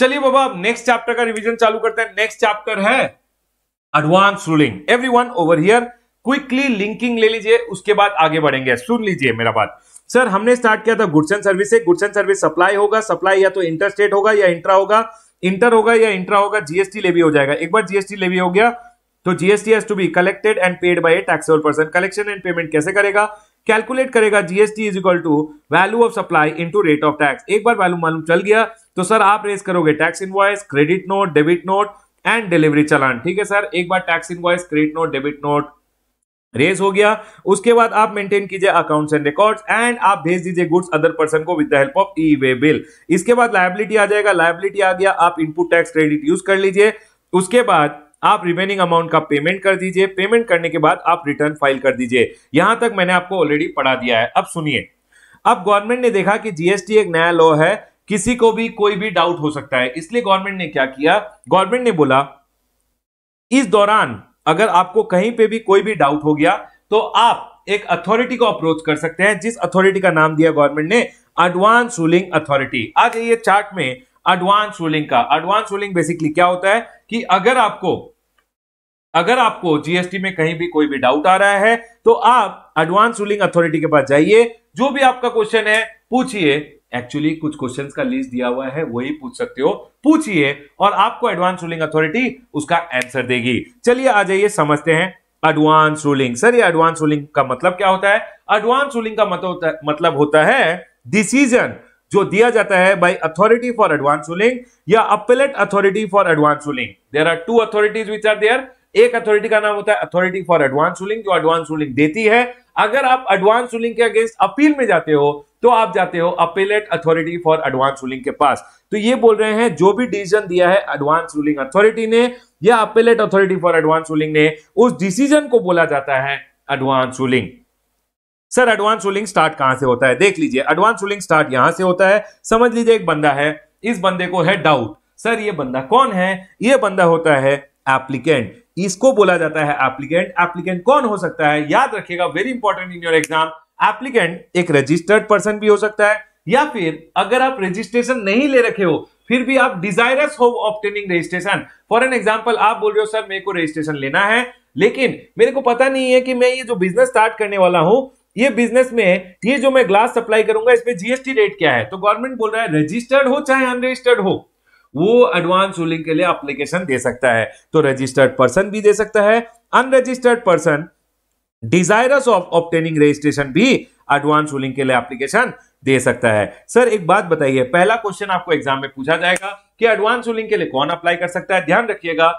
चलिए बाबा अब next chapter का रिवीजन चालू करते हैं नेक्स्ट चैप्टर है advance ruling everyone over here quickly linking ले लीजिए उसके बाद आगे बढ़ेंगे सुन लीजिए मेरा बात सर हमने स्टार्ट किया था गुड्स एंड सर्विस से गुड्स एंड सर्विस सप्लाई होगा सप्लाई या तो इंटरस्टेट होगा या इंट्रा होगा इंटर होगा या इंट्रा होगा जीएसटी लेवी हो जाएगा एक बार जीएसटी लेवी हो गया तो GST has to be collected and paid by taxable person collection and payment कैसे करेगा कैलकुलेट करेगा GST is equal to value of supply into rate of tax एक बार वैल्यू मालूम चल गया तो सर आप रेस करोगे tax invoice credit note debit note and delivery challan ठीक है सर एक बार tax invoice credit note debit note raise हो गया उसके बाद आप मेंटेन कीजिए अकाउंट्स एंड रिकॉर्ड्स एंड आप भेज दीजिए गुड्स अदर पर्सन को with the help of E way bill इसके बाद लाइबिलिटी आ जाएगा लाइबिलिटी आ गया आप इनपुट टैक्स क्रेडिट यूज कर लीजिए उसके बाद आप रिमेनिंग अमाउंट का पेमेंट कर दीजिए पेमेंट करने के बाद आप रिटर्न फाइल कर दीजिए यहां तक मैंने आपको ऑलरेडी पढ़ा दिया है अब सुनिए अब गवर्नमेंट ने देखा कि जीएसटी एक नया लॉ है किसी को भी कोई भी डाउट हो सकता है इसलिए गवर्नमेंट ने क्या किया गवर्नमेंट ने बोला इस दौरान अगर आपको कहीं पे भी कोई भी डाउट हो गया तो आप एक अथॉरिटी को अप्रोच कर सकते हैं जिस अथॉरिटी का नाम दिया गवर्नमेंट ने एडवांस रूलिंग अथॉरिटी आ जाइए चार्ट में एडवांस रूलिंग का एडवांस रूलिंग बेसिकली क्या होता है कि अगर आपको अगर आपको जीएसटी में कहीं भी कोई भी डाउट आ रहा है तो आप एडवांस रूलिंग अथॉरिटी के पास जाइए जो भी आपका क्वेश्चन है पूछिए एक्चुअली कुछ क्वेश्चंस का लिस्ट दिया हुआ है वही पूछ सकते हो पूछिए और आपको एडवांस रूलिंग अथॉरिटी उसका आंसर देगी चलिए आ जाइए समझते हैं एडवांस रूलिंग सर ये एडवांस रूलिंग का मतलब क्या होता है एडवांस रूलिंग का मतलब होता है डिसीजन मतलब जो दिया जाता है by authority for advance ruling या appellate authority for advance ruling there are two authorities which are there एक अथॉरिटी का नाम होता है अथॉरिटी फॉर एडवांस रूलिंग जो एडवांस रूलिंग देती है अगर आप एडवांस रूलिंग के अगेंस्ट अपील में जाते हो तो आप जाते हो appellate authority for advance ruling के पास तो ये बोल रहे हैं जो भी डिसीजन दिया है एडवांस रूलिंग अथॉरिटी ने या appellate authority for advance ruling ने उस डिसीजन को बोला जाता है advance ruling sir advance ruling start कहां से होता है देख लीजिए एडवांस रूलिंग स्टार्ट यहां से होता है समझ लीजिए एक बंदा है इस बंदे को है डाउट सर ये बंदा कौन है ये बंदा होता है एप्लीकेंट इसको बोला जाता है एप्लीकेंट एप्लीकेंट कौन हो सकता है याद रखिएगा very important in your exam applicant एक रजिस्टर्ड पर्सन भी हो सकता है या फिर अगर आप रजिस्ट्रेशन नहीं ले रखे हो फिर भी आप डिजायरस हो obtaining registration for an example आप बोल रहे हो सर मेरे को रजिस्ट्रेशन लेना है लेकिन मेरे को पता नहीं है कि मैं ये जो बिजनेस स्टार्ट करने वाला हूं ये बिजनेस में ये जो मैं ग्लास सप्लाई करूंगा इसमें जीएसटी रेट क्या है तो गवर्नमेंट बोल रहा है रजिस्टर्ड हो चाहे अनरजिस्टर्ड हो वो एडवांस रूलिंग के लिए एप्लीकेशन दे सकता है तो रजिस्टर्ड पर्सन भी दे सकता है unregistered person desirous of obtaining registration भी एडवांस रूलिंग के लिए एप्लीकेशन दे सकता है सर एक बात बताइए पहला क्वेश्चन आपको एग्जाम में पूछा जाएगा कि एडवांस रूलिंग के लिए कौन अप्लाई कर सकता है ध्यान रखिएगा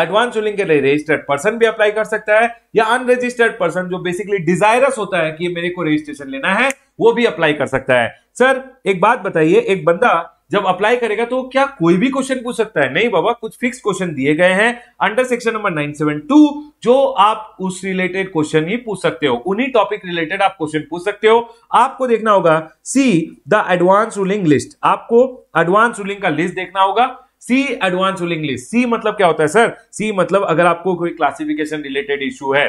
एडवांस रूलिंग के लिए रजिस्टर्ड पर्सन भी अप्लाई कर सकता है या अनरजिस्टर्ड पर्सन जो बेसिकली डिजायरस होता है कि मेरे को रजिस्ट्रेशन लेना है वो भी अप्लाई कर सकता है सर एक बात बताइए एक बंदा जब अप्लाई करेगा तो क्या कोई भी क्वेश्चन पूछ सकता है नहीं बाबा कुछ फिक्स क्वेश्चन दिए गए हैं अंडर सेक्शन नंबर 972 जो आप उस रिलेटेड क्वेश्चन ही पूछ सकते हो उन्हीं टॉपिक रिलेटेड आप क्वेश्चन पूछ सकते हो आपको देखना होगा see the advance ruling list आपको एडवांस रूलिंग का लिस्ट देखना होगा सी एडवांस इंग्लिश सी मतलब क्या होता है सर सी मतलब अगर आपको कोई क्लासिफिकेशन रिलेटेड इश्यू है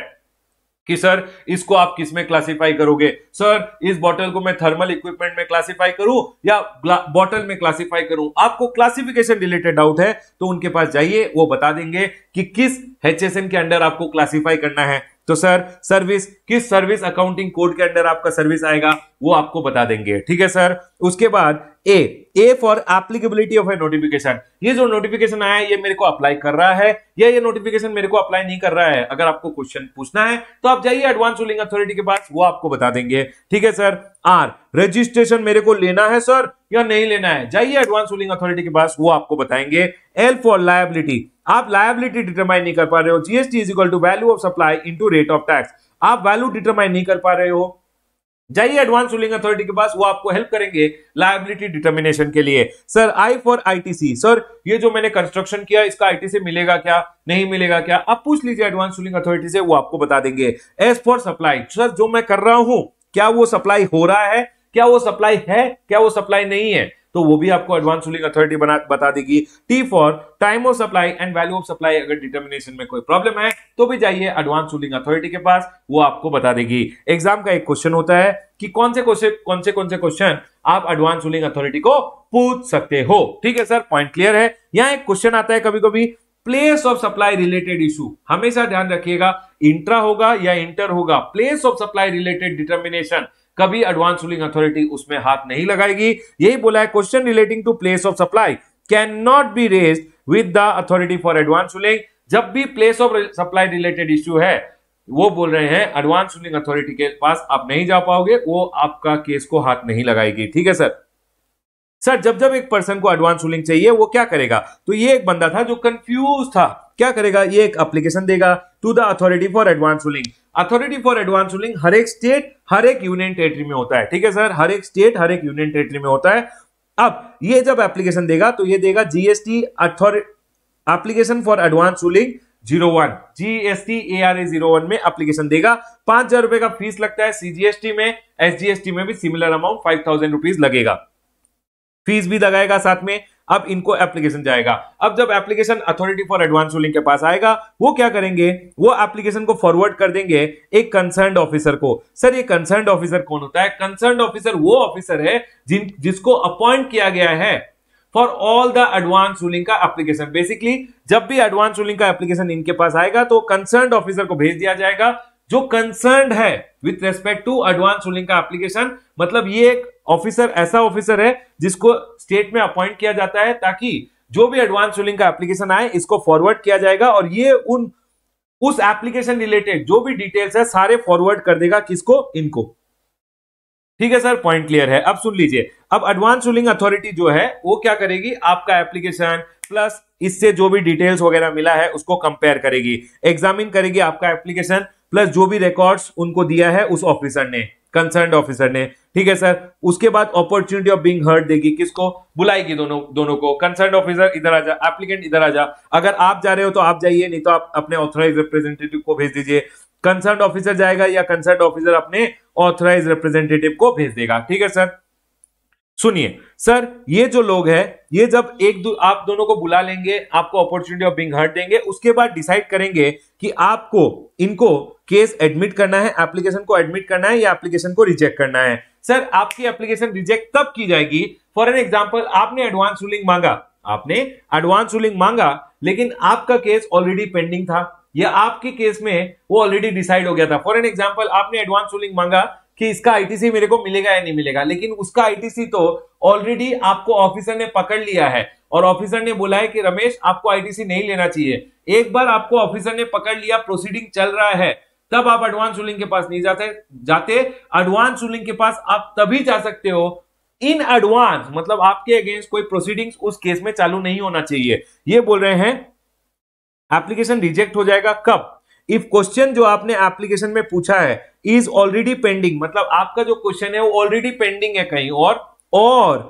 कि सर इसको आप किस में क्लासिफाई करोगे सर इस बॉटल को मैं थर्मल इक्विपमेंट में क्लासिफाई करूं या बॉटल में क्लासिफाई करूं आपको क्लासिफिकेशन रिलेटेड डाउट है तो उनके पास जाइए वो बता देंगे कि किस एच के अंडर आपको क्लासिफाई करना है तो सर सर्विस किस सर्विस अकाउंटिंग कोड के अंडर आपका सर्विस आएगा वो आपको बता देंगे ठीक है सर उसके बाद A A for applicability of a notification ये जो नोटिफिकेशन आया है ये मेरे को अप्लाई कर रहा है या ये नोटिफिकेशन मेरे को अप्लाई नहीं कर रहा है अगर आपको क्वेश्चन पूछना है तो आप जाइए एडवांस रूलिंग अथॉरिटी के पास वो आपको बता देंगे ठीक है सर आर रजिस्ट्रेशन मेरे को लेना है सर या नहीं लेना है जाइए एडवांस रूलिंग अथॉरिटी के पास वो आपको बताएंगे एल फॉर लाइबिलिटी आप लाइबिलिटी डिटरमाइन नहीं कर पा रहे हो GST is equal to value of supply into rate of tax आप वैल्यू डिटरमाइन नहीं कर पा रहे हो जाइए एडवांस रूलिंग अथॉरिटी के पास वो आपको हेल्प करेंगे लाइबिलिटी डिटर्मिनेशन के लिए sir I for ITC sir ये जो मैंने कंस्ट्रक्शन किया इसका आईटीसी मिलेगा क्या नहीं मिलेगा क्या आप पूछ लीजिए एडवांस रूलिंग अथॉरिटी से वो आपको बता देंगे एस फॉर सप्लाई सर जो मैं कर रहा हूं क्या वो सप्लाई हो रहा है क्या वो सप्लाई है क्या वो सप्लाई नहीं है तो वो भी आपको एडवांस रूलिंग अथॉरिटी बता देगी T for time of supply and value of supply अगर डिटर्मिनेशन में कोई प्रॉब्लम है तो भी जाइए एडवांस रूलिंग अथॉरिटी के पास वो आपको बता देगी एग्जाम का एक क्वेश्चन होता है कि कौन से क्वेश्चन कौन से कौन से क्वेश्चन आप एडवांस रूलिंग अथॉरिटी को पूछ सकते हो ठीक है सर पॉइंट क्लियर है यहाँ एक क्वेश्चन आता है कभी कभी place of supply related issue हमेशा ध्यान रखिएगा इंट्रा होगा या इंटर होगा place of supply related determination कभी एडवांस रूलिंग अथॉरिटी उसमें हाथ नहीं लगाएगी यही बोला है question relating to place of supply can not be raise with the authority for advance ruling जब भी place of supply related issue है वो बोल रहे हैं एडवांस रूलिंग अथॉरिटी के पास आप नहीं जा पाओगे वो आपका केस को हाथ नहीं लगाएगी ठीक है सर सर जब जब एक पर्सन को एडवांस रूलिंग चाहिए वो क्या करेगा तो ये एक बंदा था जो कंफ्यूज था क्या करेगा ये एक एप्लीकेशन देगा to the authority for advance ruling authority for advance ruling हर एक स्टेट हर एक यूनियन टेरिटरी में होता है ठीक है सर हर एक स्टेट हर एक यूनियन टेरिटरी में होता है अब ये जब एप्लीकेशन देगा तो ये देगा GST authority application for advance ruling zero one GST A R A zero one में एप्लीकेशन देगा पांच हजार रुपए का फीस लगता है सीजीएसटी में एसजीएसटी में भी similar amount five thousand rupees लगेगा फीस भी लगाएगा साथ में अब इनको एप्लीकेशन जाएगा अब जब application authority for advance ruling के पास आएगा वो क्या करेंगे वो एप्लीकेशन को फॉरवर्ड कर देंगे एक कंसर्न ऑफिसर को सर ये कंसर्न ऑफिसर कौन होता है कंसर्न ऑफिसर वो ऑफिसर है जिन जिसको अपॉइंट किया गया है for all the advance ruling का एप्लीकेशन बेसिकली जब भी एडवांस रूलिंग का एप्लीकेशन इनके पास आएगा तो कंसर्न ऑफिसर को भेज दिया जाएगा जो कंसर्न है with respect to advance ruling का एप्लीकेशन मतलब ये एक ऑफिसर ऐसा ऑफिसर है जिसको स्टेट में अपॉइंट किया जाता है ताकि जो भी एडवांस रूलिंग का एप्लीकेशन आए इसको फॉरवर्ड किया जाएगा और ये उन उस एप्लीकेशन रिलेटेड जो भी डिटेल्स है सारे फॉरवर्ड कर देगा किसको इनको ठीक है सर पॉइंट क्लियर है अब सुन लीजिए अब एडवांस रूलिंग अथॉरिटी जो है वो क्या करेगी आपका एप्लीकेशन प्लस इससे जो भी डिटेल्स वगैरह मिला है उसको कंपेयर करेगी एग्जामिन करेगी आपका एप्लीकेशन प्लस जो भी रिकॉर्ड्स उनको दिया है उस ऑफिसर ने कंसर्न ऑफिसर ने ठीक है सर उसके बाद अपॉर्चुनिटी ऑफ बीइंग हर्ड देगी किसको बुलाएगी दोनों दोनों को कंसर्न ऑफिसर इधर आ जा एप्लीकेंट इधर आ जा अगर आप जा रहे हो तो आप जाइए नहीं तो आप अपने ऑथोराइज रिप्रेजेंटेटिव को भेज दीजिए कंसर्न ऑफिसर जाएगा या कंसर्न ऑफिसर अपने ऑथोराइज रिप्रेजेंटेटिव को भेज देगा ठीक है सर सुनिए सर ये जो लोग हैं ये जब एक दो, आप दोनों को बुला लेंगे आपको अपॉर्चुनिटी ऑफ बिंग हर्ट देंगे उसके बाद डिसाइड करेंगे कि आपको इनको केस एडमिट करना है एप्लीकेशन को एडमिट करना है या एप्लीकेशन को रिजेक्ट करना है सर आपकी एप्लीकेशन रिजेक्ट तब की जाएगी फॉर एन एग्जाम्पल आपने एडवांस रूलिंग मांगा आपने एडवांस रूलिंग मांगा लेकिन आपका केस ऑलरेडी पेंडिंग था या आपके केस में वो ऑलरेडी डिसाइड हो गया था फॉर एन एग्जाम्पल आपने एडवांस रूलिंग मांगा कि इसका आईटीसी मेरे को मिलेगा या नहीं मिलेगा लेकिन उसका आईटीसी तो ऑलरेडी आपको ऑफिसर ने पकड़ लिया है और ऑफिसर ने बोला है कि रमेश आपको आईटीसी नहीं लेना चाहिए एक बार आपको ऑफिसर ने पकड़ लिया प्रोसीडिंग चल रहा है तब आप एडवांस रूलिंग के पास नहीं जाते जाते एडवांस रूलिंग के पास आप तभी जा सकते हो इन एडवांस मतलब आपके अगेंस्ट कोई प्रोसीडिंग्स उस केस में चालू नहीं होना चाहिए ये बोल रहे हैं एप्लीकेशन रिजेक्ट हो जाएगा कब इफ क्वेश्चन जो आपने एप्लीकेशन में पूछा है इज ऑलरेडी पेंडिंग मतलब आपका जो क्वेश्चन है वो ऑलरेडी पेंडिंग है कहीं और और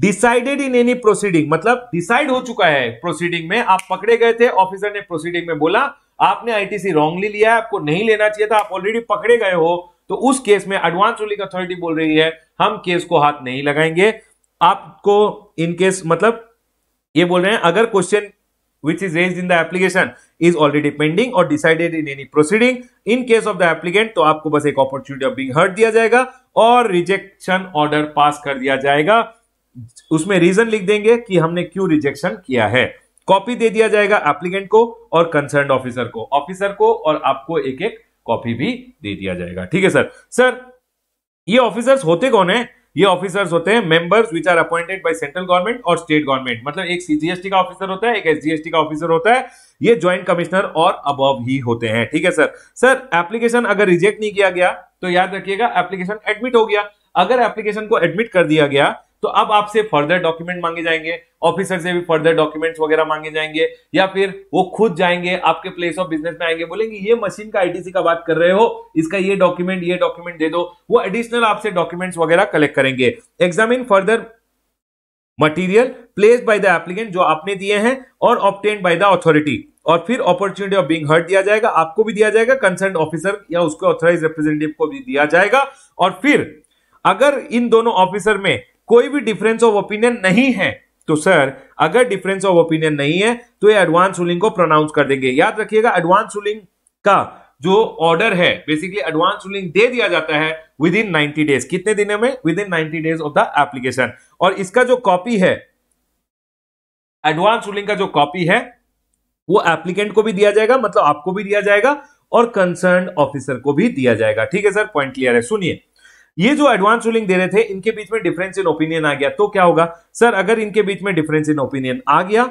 डिसाइडेड इन एनी प्रोसीडिंग मतलब डिसाइड हो चुका है प्रोसीडिंग में आप पकड़े गए थे ऑफिसर ने प्रोसीडिंग में बोला आपने आईटीसी रॉन्गली लिया है आपको नहीं लेना चाहिए था आप ऑलरेडी पकड़े गए हो तो उस केस में एडवांस रूलिंग अथॉरिटी बोल रही है हम केस को हाथ नहीं लगाएंगे आपको इनकेस मतलब ये बोल रहे हैं अगर question which is raised in the application is already pending or decided in any proceeding in case of the applicant to aapko bas ek opportunity of being heard diya jayega or rejection order pass kar diya jayega usme reason likh denge ki humne kyu rejection kiya hai copy de diya jayega applicant ko aur concerned officer ko officer ko aur aapko ek ek copy bhi de diya jayega theek hai sir sir ये officers होते कौन है ये officers होते हैं members which are appointed by central government और state government मतलब एक सीजीएसटी का ऑफिसर होता है एक एसजीएसटी का ऑफिसर होता है ये ज्वाइंट कमिश्नर और अबव ही होते हैं ठीक है सर सर एप्लीकेशन अगर रिजेक्ट नहीं किया गया तो याद रखिएगा एप्लीकेशन एडमिट हो गया अगर एप्लीकेशन को एडमिट कर दिया गया तो अब आपसे फर्दर डॉक्यूमेंट मांगे जाएंगे ऑफिसर से भी फर्दर डॉक्यूमेंट्स वगैरह मांगे जाएंगे या फिर वो खुद जाएंगे आपके प्लेस ऑफ बिजनेस में आएंगे बोलेंगे ये मशीन का आईटीसी का बात कर रहे हो इसका ये डॉक्यूमेंट ये डॉक्यूमेंट दे दो वो एडिशनल आपसे डॉक्यूमेंट्स वगैरह कलेक्ट करेंगे examine further material place by the applicant जो आपने दिए हैं और ऑप्टेन बाय द अथॉरिटी और फिर अपॉर्चुनिटी ऑफ बीइंग हर्ट दिया जाएगा आपको भी दिया जाएगा कंसर्न ऑफिसर या उसके ऑथराइज रिप्रेजेंटेटिव को भी दिया जाएगा और फिर अगर इन दोनों ऑफिसर में कोई भी डिफरेंस ऑफ ओपिनियन नहीं है तो सर अगर डिफरेंस ऑफ ओपिनियन नहीं है तो ये एडवांस रूलिंग को प्रोनाउंस कर देंगे याद रखिएगा एडवांस रूलिंग का जो ऑर्डर है बेसिकली एडवांस रूलिंग दे दिया जाता है विद इन नाइनटी डेज कितने दिनों में within ninety days of the application और इसका जो कॉपी है एडवांस रूलिंग का जो कॉपी है वो एप्लीकेंट को भी दिया जाएगा मतलब आपको भी दिया जाएगा और कंसर्न ऑफिसर को भी दिया जाएगा ठीक है सर पॉइंट क्लियर है सुनिए ये जो एडवांस रूलिंग दे रहे थे इनके बीच में डिफरेंस इन ओपिनियन आ गया तो क्या होगा सर अगर इनके बीच में डिफरेंस इन ओपिनियन आ गया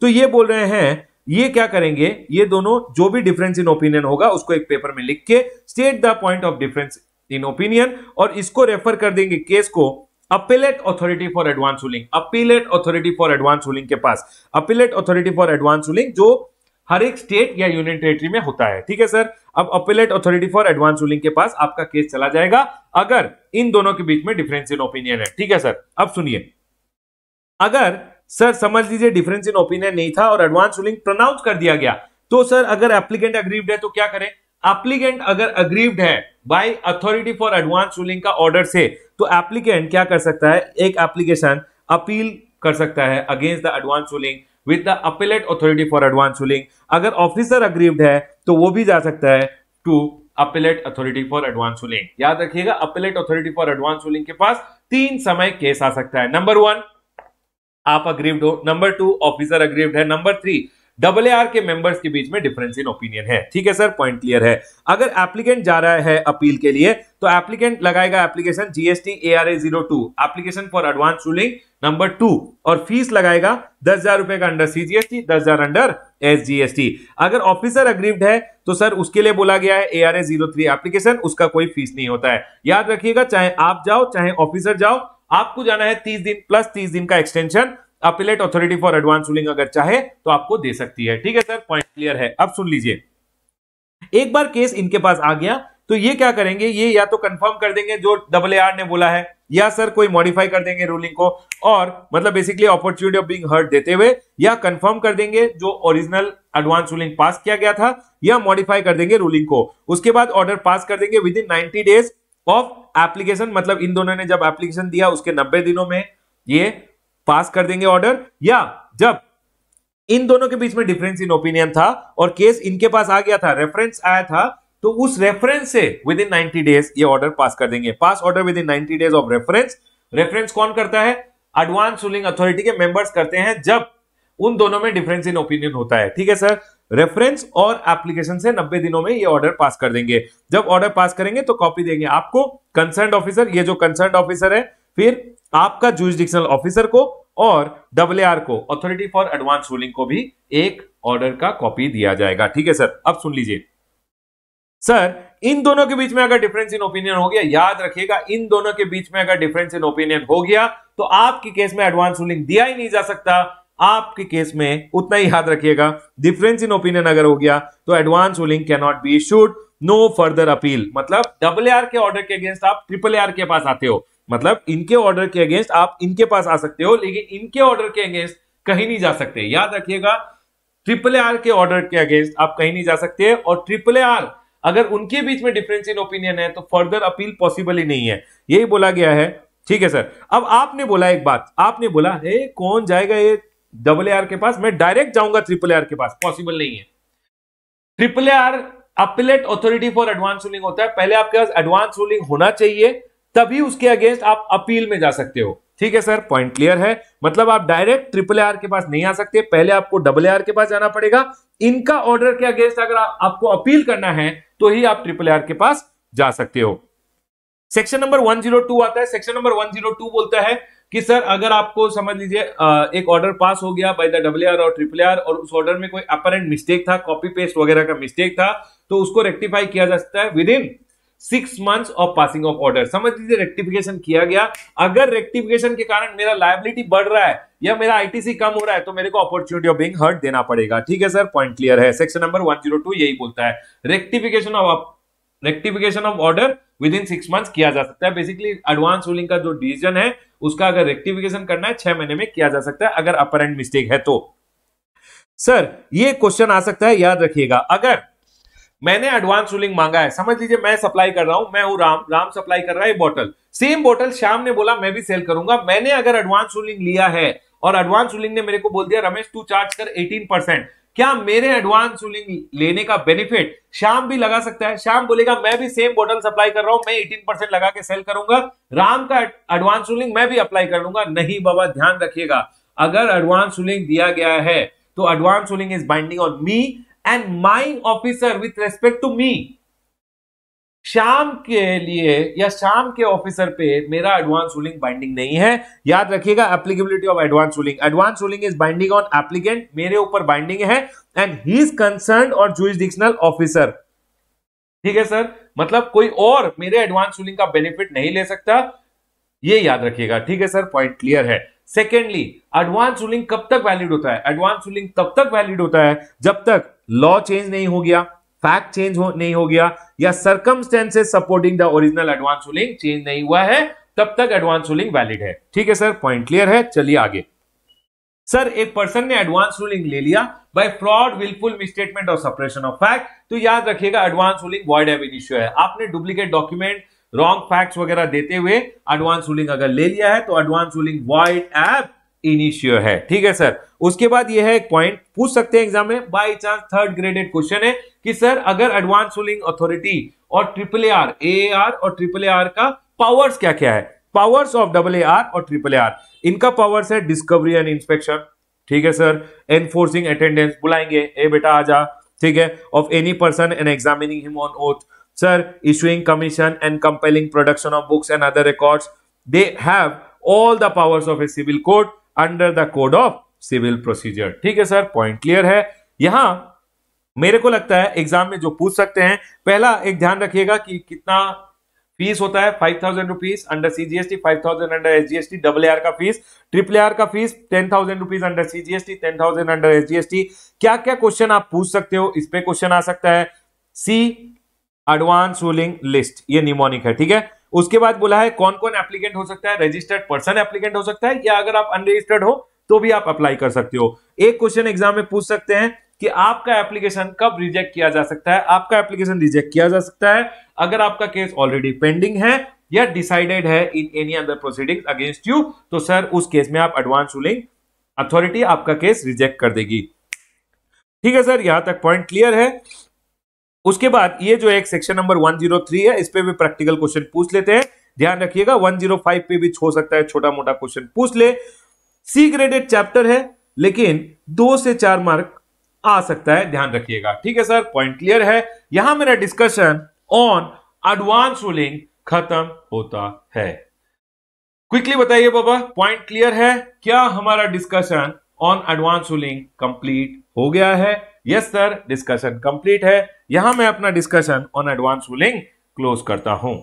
तो ये बोल रहे हैं ये क्या करेंगे ये दोनों जो भी डिफरेंस इन ओपिनियन होगा उसको एक पेपर में लिख के state the point of difference in opinion और इसको रेफर कर देंगे केस को appellate authority for advance ruling appellate authority for advance ruling के पास appellate authority for advance ruling जो हर एक स्टेट या यूनियन टेरिटरी में होता है ठीक है सर अब appellate authority for advance ruling के पास आपका केस चला जाएगा अगर इन दोनों के बीच में डिफरेंस इन ओपिनियन है ठीक है सर अब सुनिए अगर सर समझ लीजिए डिफरेंस इन ओपिनियन नहीं था और एडवांस रूलिंग प्रोनाउंस कर दिया गया तो सर अगर एप्लीकेंट अग्रीव्ड है तो क्या करें एप्लीकेंट अगर अग्रीव्ड है by authority for advance ruling का ऑर्डर से तो एप्लीकेंट क्या कर सकता है एक एप्लीकेशन अपील कर सकता है against the advance ruling with the appellate authority for advance ruling अगर ऑफिसर अग्रीव्ड है तो वो भी जा सकता है to appellate authority for advance ruling याद रखिएगा appellate authority for advance ruling के पास तीन समय केस आ सकता है नंबर वन आप अग्रीव्ड हो नंबर टू ऑफिसर अग्रीव्ड है number three double A R के मेंबर्स के बीच में डिफरेंस इन ओपिनियन है ठीक है सर पॉइंट क्लियर है अगर एप्लीकेंट जा रहा है अपील के लिए तो एप्लीकेंट लगाएगा application GST A R A zero two application for advance ruling number two और फीस लगाएगा दस हजार रुपए का अंडर सीजीएसटी दस हजार अंडर एसजीएसटी अगर ऑफिसर अग्रीव्ड है तो सर उसके लिए बोला गया है A R A zero three application उसका कोई फीस नहीं होता है याद रखिएगा चाहे आप जाओ चाहे ऑफिसर जाओ आपको जाना है तीस दिन प्लस तीस दिन का extension appellate authority for advance ruling अगर चाहे तो आपको दे सकती है ठीक है सर पॉइंट क्लियर है अब सुन लीजिए एक बार केस इनके पास आ गया तो ये क्या करेंगे ये या तो कंफर्म कर देंगे जो डबल ए आर ने बोला है या सर कोई मॉडिफाई कर देंगे रूलिंग को और मतलब basically opportunity of being heard देते हुए या कंफर्म कर देंगे जो ओरिजिनल एडवांस रूलिंग पास किया गया था या मॉडिफाई कर देंगे रूलिंग को उसके बाद ऑर्डर पास कर देंगे within ninety days of application मतलब इन दोनों ने जब एप्लीकेशन दिया उसके नब्बे दिनों में ये पास कर देंगे ऑर्डर या जब इन दोनों के बीच में डिफरेंस इन ओपिनियन था और केस इनके पास आ गया था रेफरेंस आया था तो उस रेफरेंस से विद इन नाइनटी डेज ये ऑर्डर पास कर देंगे pass order within ninety days of reference reference कौन करता है एडवांस रूलिंग अथॉरिटी के मेंबर्स करते हैं जब उन दोनों में डिफरेंस इन ओपिनियन होता है ठीक है सर रेफरेंस और एप्लीकेशन से 90 दिनों में ये ऑर्डर पास कर देंगे जब ऑर्डर पास करेंगे तो कॉपी देंगे आपको कंसर्न ऑफिसर ये जो कंसर्न ऑफिसर है फिर आपका जुडिशनल ऑफिसर को और डब्ल आर को अथॉरिटी फॉर एडवांस रूलिंग को भी एक ऑर्डर का कॉपी दिया जाएगा ठीक है सर अब सुन लीजिए सर इन दोनों के बीच में अगर डिफरेंस इन ओपिनियन हो गया याद रखिएगा इन दोनों के बीच में अगर डिफरेंस इन ओपिनियन हो गया तो आपके केस में एडवांस रूलिंग दिया ही नहीं जा सकता आपके केस में उतना ही याद रखिएगा डिफरेंस इन ओपिनियन अगर हो गया तो advance ruling can not be issued no further appeal मतलब डबल आर के ऑर्डर के अगेंस्ट आप ट्रिपल आर के पास आते हो मतलब इनके ऑर्डर के अगेंस्ट आप इनके पास आ सकते हो लेकिन इनके ऑर्डर के अगेंस्ट कहीं नहीं जा सकते याद रखिएगा ट्रिपल आर के ऑर्डर के अगेंस्ट आप कहीं नहीं जा सकते और ट्रिपल आर अगर उनके बीच में डिफरेंस इन ओपिनियन है तो फर्दर अपील पॉसिबल ही नहीं है यही बोला गया है ठीक है सर अब आपने बोला एक बात आपने बोला हे कौन जाएगा ये डबल आर के पास मैं डायरेक्ट जाऊंगा ट्रिपल आर के पास पॉसिबल नहीं है triple R appellate authority for advance ruling होता है पहले आपके पास एडवांस रूलिंग होना चाहिए तभी उसके अगेंस्ट आप अपील में जा सकते हो ठीक है सर पॉइंट क्लियर है मतलब आप डायरेक्ट ट्रिपल आर के पास नहीं आ सकते पहले आपको डबल आर के पास जाना पड़ेगा इनका ऑर्डर के अगेंस्ट अगर आपको अपील करना है तो ही आप ट्रिपल आर के पास जा सकते हो सेक्शन नंबर 102 आता है सेक्शन नंबर 102 बोलता है कि सर अगर आपको समझ लीजिए एक ऑर्डर पास हो गया बाय द डबल आर और ट्रिपल आर और उस ऑर्डर में कोई अपरेंट मिस्टेक था कॉपी पेस्ट वगैरह का मिस्टेक था तो उसको रेक्टिफाई किया जा सकता है within six months of passing of order समझ लीजिए रेक्टिफिकेशन किया गया अगर रेक्टिफिकेशन के कारण मेरा लाइबिलिटी बढ़ रहा है या मेरा आईटीसी कम हो रहा है तो मेरे को अपॉर्चुनिटी ऑफ बिंग हर्ट देना पड़ेगा ठीक है सर पॉइंट क्लियर है section number one zero two यही बोलता है rectification of rectification of order within six month किया जा सकता है बेसिकली एडवांस रूलिंग का जो डिसीजन है उसका अगर रेक्टिफिकेशन करना है छह महीने में किया जा सकता है अगर अपर एंड मिस्टेक है तो सर ये क्वेश्चन आ सकता है याद रखिएगा अगर मैंने एडवांस रूलिंग मांगा है समझ लीजिए मैं सप्लाई कर रहा हूं मैं हूं राम राम सप्लाई कर रहा है बोतल सेम बोतल श्याम ने बोला मैं भी सेल करूंगा मैंने अगर एडवांस रूलिंग लिया है और एडवांस रूलिंग ने मेरे को बोल दिया रमेश तू चार्ज कर 18 परसेंट क्या मेरे एडवांस रूलिंग लेने का बेनिफिट श्याम भी लगा सकता है श्याम बोलेगा मैं भी सेम बोतल सप्लाई कर रहा हूं मैं 18 परसेंट लगा के सेल करूंगा राम का एडवांस रूलिंग मैं भी अप्लाई कर लूंगा नहीं बाबा ध्यान रखिएगा अगर एडवांस रूलिंग दिया गया है तो advance ruling is binding on me and my officer with respect to me शाम के लिए या शाम के ऑफिसर पे मेरा एडवांस रूलिंग बाइंडिंग नहीं है याद रखिएगा applicability of advance ruling advance ruling is binding on applicant मेरे ऊपर बाइंडिंग है एंड ही इज कंसर्न और जूस डिक्शनल ऑफिसर ठीक है सर मतलब कोई और मेरे एडवांस रूलिंग का बेनिफिट नहीं ले सकता ये याद रखिएगा ठीक है सर पॉइंट क्लियर है सेकेंडली एडवांस रूलिंग कब तक वैलिड होता है एडवांस रूलिंग तब तक वैलिड होता है जब तक लॉ चेंज नहीं हो गया फैक्ट चेंज हो, नहीं हो गया या circumstances supporting the original advance ruling change नहीं हुआ है तब तक एडवांस रूलिंग वैलिड है ठीक है सर पॉइंट क्लियर है चलिए आगे सर एक पर्सन ने एडवांस रूलिंग ले लिया बाय फ्रॉड विलफुल मिसस्टेटमेंट और सपरेशन ऑफ फैक्ट तो याद रखिएगा advance ruling void ab initio है आपने डुप्लीकेट डॉक्यूमेंट रॉन्ग फैक्ट्स वगैरह देते हुए एडवांस रूलिंग अगर ले लिया है तो advance ruling void ab initio है ठीक है सर उसके बाद यह है एक पॉइंट पूछ सकते हैं एग्जाम में by chance third graded question है कि सर अगर एडवांस रूलिंग अथॉरिटी और triple A R A R और ट्रिपल ए आर का पावर्स क्या क्या है powers of double A R और ट्रिपल ए आर इनका पावर्स है डिस्कवरी एंड इंस्पेक्शन ठीक है सर एनफोर्सिंग अटेंडेंस बुलाएंगे ए बेटा आ जा ठीक है of any person and examining him on oath sir issuing commission and compelling production of books and other records they have all the powers of a civil court under the code of civil procedure ठीक है sir point clear है यहां मेरे को लगता है exam में जो पूछ सकते हैं पहला एक ध्यान रखिएगा कि कितना फीस होता है five thousand rupees under CGST five thousand under SGST double R का फीस ट्रिपल आर का fees ten thousand rupees under CGST ten thousand under SGST क्या क्या क्वेश्चन आप पूछ सकते हो इस पे क्वेश्चन आ सकता है सी एडवांस रूलिंग लिस्ट ये निमोनिक है ठीक है उसके बाद बोला है कौन कौन एप्लीकेंट हो सकता है रजिस्टर्ड पर्सन एप्लीकेंट हो सकता है या अगर आप अनरजिस्टर्ड हो तो भी आप अप्लाई कर सकते हो एक क्वेश्चन एग्जाम में पूछ सकते हैं कि आपका एप्लीकेशन कब रिजेक्ट किया जा सकता है आपका एप्लीकेशन रिजेक्ट किया जा सकता है अगर आपका केस ऑलरेडी पेंडिंग है या डिसाइडेड है in any other proceeding against you तो सर उस केस में आप एडवांस रूलिंग अथॉरिटी आपका केस रिजेक्ट कर देगी ठीक है सर यहां तक पॉइंट क्लियर है उसके बाद ये जो एक सेक्शन नंबर 103 है इस पे भी प्रैक्टिकल क्वेश्चन पूछ लेते हैं ध्यान रखिएगा 105 पे भी हो सकता है छोटा मोटा क्वेश्चन पूछ ले सी ग्रेडेड चैप्टर है लेकिन दो से चार मार्क आ सकता है ध्यान रखिएगा ठीक है सर पॉइंट क्लियर है यहां मेरा डिस्कशन ऑन एडवांस रूलिंग खत्म होता है क्विकली बताइए बाबा पॉइंट क्लियर है क्या हमारा discussion on advance ruling complete हो गया है यस सर डिस्कशन कंप्लीट है यहां मैं अपना discussion on advance ruling close करता हूं